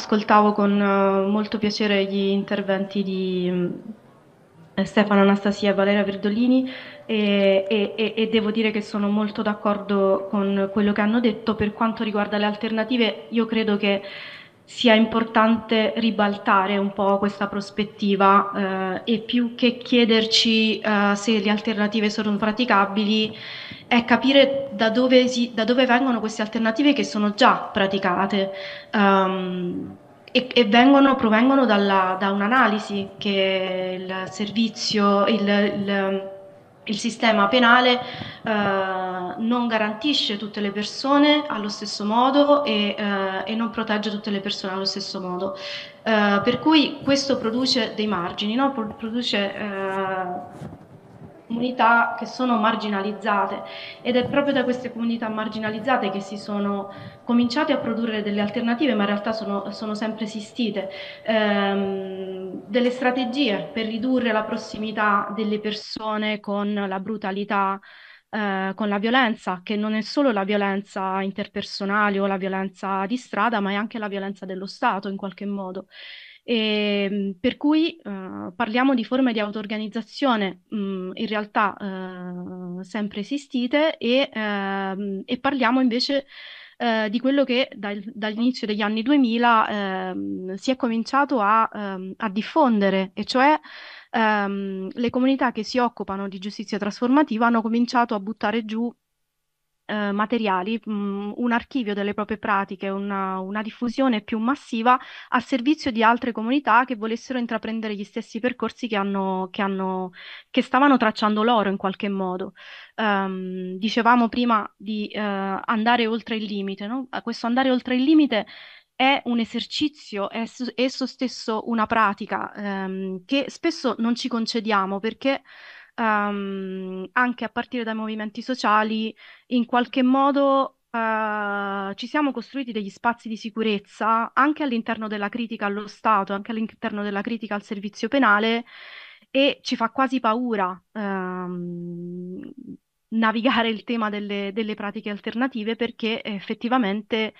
Ascoltavo con eh, molto piacere gli interventi di mm, Stefano Anastasia e Valeria Verdolini e, e, e, devo dire che sono molto d'accordo con quello che hanno detto. Per quanto riguarda le alternative, io credo che sia importante ribaltare un po' questa prospettiva eh, e più che chiederci eh, se le alternative sono praticabili, è capire da dove, si, da dove vengono queste alternative che sono già praticate um, e, e vengono, provengono dalla, da un'analisi che il servizio, il, il, il sistema penale uh, non garantisce tutte le persone allo stesso modo e, uh, e non protegge tutte le persone allo stesso modo. Uh, per cui questo produce dei margini, no? produce comunità che sono marginalizzate ed è proprio da queste comunità marginalizzate che si sono cominciate a produrre delle alternative, ma in realtà sono, sono sempre esistite, ehm, delle strategie per ridurre la prossimità delle persone con la brutalità. Eh, con la violenza, che non è solo la violenza interpersonale o la violenza di strada, ma è anche la violenza dello Stato in qualche modo. E, ehm, per cui uh, parliamo di forme di auto-organizzazione mh, mm, in realtà uh, sempre esistite e, uh, e parliamo invece eh, di quello che dal, dall'inizio degli anni 2000 ehm, si è cominciato a, a diffondere, e cioè le comunità che si occupano di giustizia trasformativa hanno cominciato a buttare giù eh, materiali, mh, mm, un archivio delle proprie pratiche, una, una, diffusione più massiva a servizio di altre comunità che volessero intraprendere gli stessi percorsi che, hanno, che, hanno, che stavano tracciando loro in qualche modo. Um, dicevamo prima di uh, andare oltre il limite, no? questo andare oltre il limite è un esercizio, è esso stesso una pratica ehm, che spesso non ci concediamo perché um, anche a partire dai movimenti sociali, in qualche modo uh, ci siamo costruiti degli spazi di sicurezza anche all'interno della critica allo Stato, anche all'interno della critica al servizio penale e ci fa quasi paura um, navigare il tema delle, delle, pratiche alternative perché effettivamente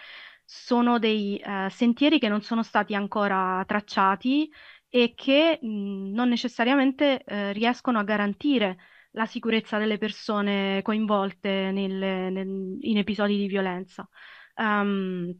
sono dei uh, sentieri che non sono stati ancora tracciati e che mh, mhmm, non necessariamente eh, riescono a garantire la sicurezza delle persone coinvolte nel, nel, in episodi di violenza. Um,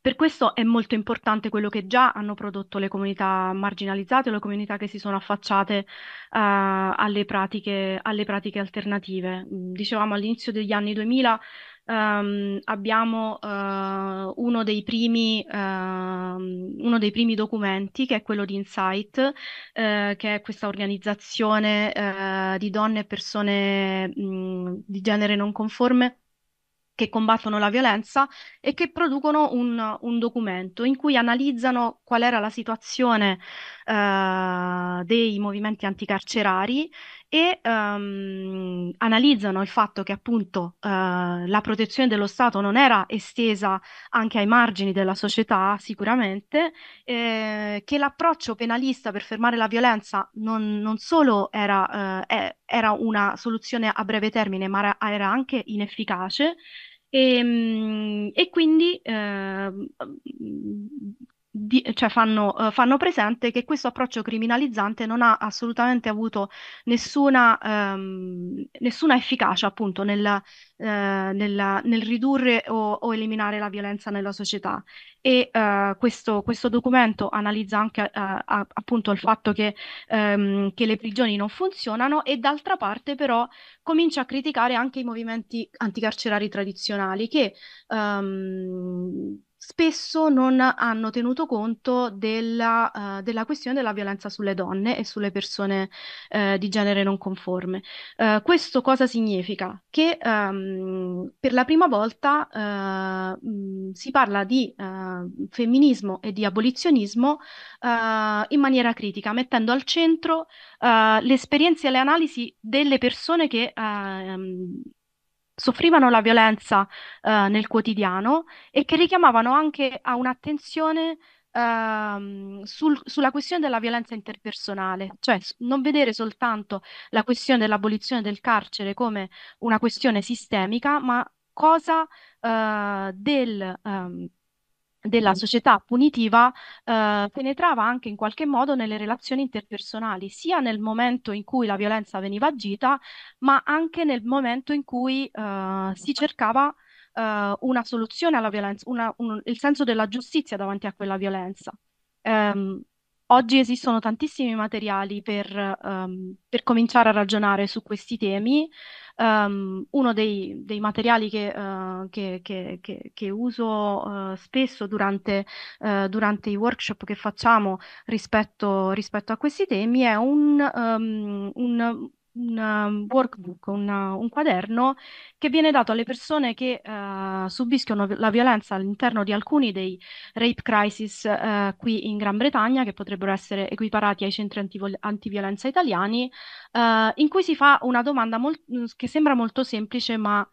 per questo è molto importante quello che già hanno prodotto le comunità marginalizzate o le comunità che si sono affacciate uh, alle, pratiche, alle, pratiche, alternative. Mhmm, dicevamo all'inizio degli anni 2000 um, abbiamo uh, uno, dei primi, uh, uno, dei primi, documenti che è quello di Insight, uh, che è questa organizzazione eh, di donne e persone mh, mm, di genere non conforme che combattono la violenza e che producono un, un, documento in cui analizzano qual era la situazione eh, dei movimenti anticarcerari e um, analizzano il fatto che appunto uh, la protezione dello Stato non era estesa anche ai margini della società sicuramente, eh, che l'approccio penalista per fermare la violenza non, non solo era, eh, era, una soluzione a breve termine ma era, era anche inefficace e, ehm, e quindi eh, di- cioè fanno, eh, fanno, presente che questo approccio criminalizzante non ha assolutamente avuto nessuna, ehm, nessuna efficacia appunto nel, eh, nel, nel ridurre o, o, eliminare la violenza nella società. E eh, questo, questo, documento analizza anche eh, a, appunto il fatto che, ehm, che, le prigioni non funzionano e d'altra parte però comincia a criticare anche i movimenti anticarcerari tradizionali che ehm, spesso non hanno tenuto conto della, uh, della, questione della violenza sulle donne e sulle persone uh, di genere non conforme. Uh, questo cosa significa? Che um, per la prima volta mh, mm, si parla di femminismo e di abolizionismo in maniera critica, mettendo al centro le esperienze e le analisi delle persone che ehm, soffrivano la violenza eh, nel quotidiano e che richiamavano anche a un'attenzione ehm, sul- sulla questione della violenza interpersonale, cioè s- non vedere soltanto la questione dell'abolizione del carcere come una questione sistemica, ma cosa eh, del ehm, della società punitiva eh, penetrava anche in qualche modo nelle relazioni interpersonali, sia nel momento in cui la violenza veniva agita, ma anche nel momento in cui eh, si cercava eh, una soluzione alla violenza, una, un, il senso della giustizia davanti a quella violenza. Um, oggi esistono tantissimi materiali per, um, per cominciare a ragionare su questi temi um, uno dei, dei, materiali che, uh, che, che, che uso uh, spesso durante, uh, durante, i workshop che facciamo rispetto, rispetto, a questi temi è un, um, un un um, workbook, una- uh, un quaderno che viene dato alle persone che uh, subiscono la violenza all'interno di alcuni dei rape crisis uh, qui in Gran Bretagna, che potrebbero essere equiparati ai centri antivol- antiviolenza italiani, uh, in cui si fa una domanda molt- che sembra molto semplice, ma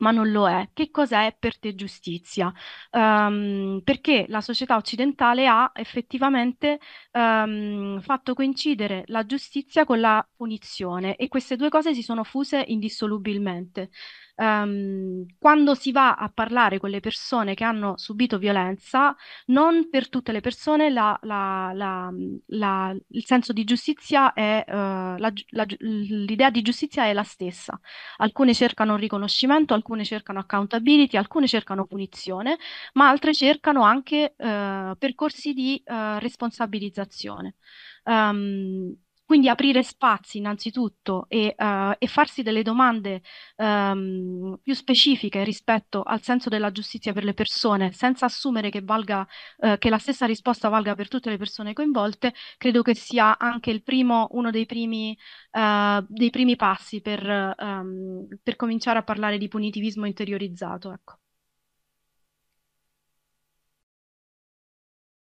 ma non lo è. Che cosa è per te giustizia? Um, perché la società occidentale ha effettivamente um, fatto coincidere la giustizia con la punizione e queste due cose si sono fuse indissolubilmente ehm, quando si va a parlare con le persone che hanno subito violenza, non per tutte le persone la, la, la, il senso di giustizia è, eh, l'idea di giustizia è la stessa. Alcune cercano un riconoscimento, alcune cercano accountability, alcune cercano punizione, ma altre cercano anche eh, percorsi di eh, responsabilizzazione. Um, quindi aprire spazi innanzitutto e, uh, e farsi delle domande um, più specifiche rispetto al senso della giustizia per le persone, senza assumere che, valga, uh, che la stessa risposta valga per tutte le persone coinvolte, credo che sia anche primo, uno dei primi, uh, dei primi passi per, um, per cominciare a parlare di punitivismo interiorizzato. Ecco.